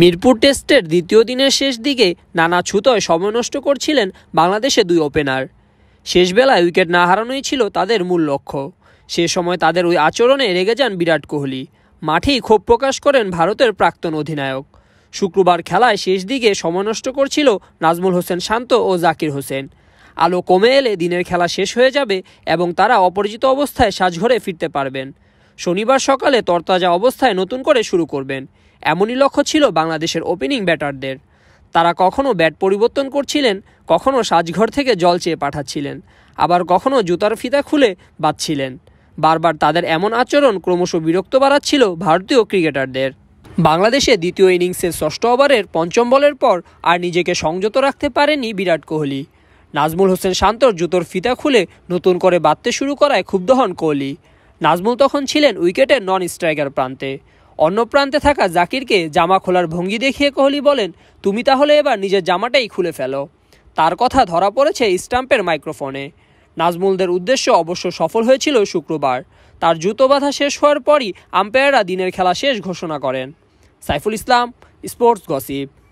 মিরপুর টেস্টের দ্বিতীয় দিনের শেষ দিকে নানা ছুতোয় সময় নষ্ট করছিলেন বাংলাদেশে দুই ওপেনার শেষ বেলায় উইকেট না হারানোই ছিল তাদের মূল লক্ষ্য সে সময় তাদের ওই আচরণে রেগে যান বিরাট কোহলি মাঠেই ক্ষোভ প্রকাশ করেন ভারতের প্রাক্তন অধিনায়ক শুক্রবার খেলায় শেষ দিকে সময় নষ্ট করছিল নাজমুল হোসেন শান্ত ও জাকির হোসেন আলো কমে এলে দিনের খেলা শেষ হয়ে যাবে এবং তারা অপরিচিত অবস্থায় সাজঘরে ফিরতে পারবেন শনিবার সকালে তরতাজা অবস্থায় নতুন করে শুরু করবেন এমনই লক্ষ্য ছিল বাংলাদেশের ওপেনিং ব্যাটারদের তারা কখনও ব্যাট পরিবর্তন করছিলেন কখনও সাজঘর থেকে জল চেয়ে পাঠাচ্ছিলেন আবার কখনও জুতার ফিতা খুলে বাঁধছিলেন বারবার তাদের এমন আচরণ ক্রমশ বিরক্ত বাড়াচ্ছিল ভারতীয় ক্রিকেটারদের বাংলাদেশে দ্বিতীয় ইনিংসের ষষ্ঠ ওভারের পঞ্চম বলের পর আর নিজেকে সংযত রাখতে পারেনি বিরাট কোহলি নাজমুল হোসেন শান্তর জুতোর ফিতা খুলে নতুন করে বাঁধতে শুরু করায় ক্ষুব্ধ হন কোহলি নাজমুল তখন ছিলেন উইকেটের নন স্ট্রাইকার প্রান্তে অন্য প্রান্তে থাকা জাকিরকে জামা খোলার ভঙ্গি দেখিয়ে কোহলি বলেন তুমি তাহলে এবার নিজের জামাটাই খুলে ফেলো তার কথা ধরা পড়েছে স্টাম্পের মাইক্রোফোনে নাজমুলদের উদ্দেশ্য অবশ্য সফল হয়েছিল শুক্রবার তার জুতো বাঁধা শেষ হওয়ার পরই আম্পায়াররা দিনের খেলা শেষ ঘোষণা করেন সাইফুল ইসলাম স্পোর্টস গসিপ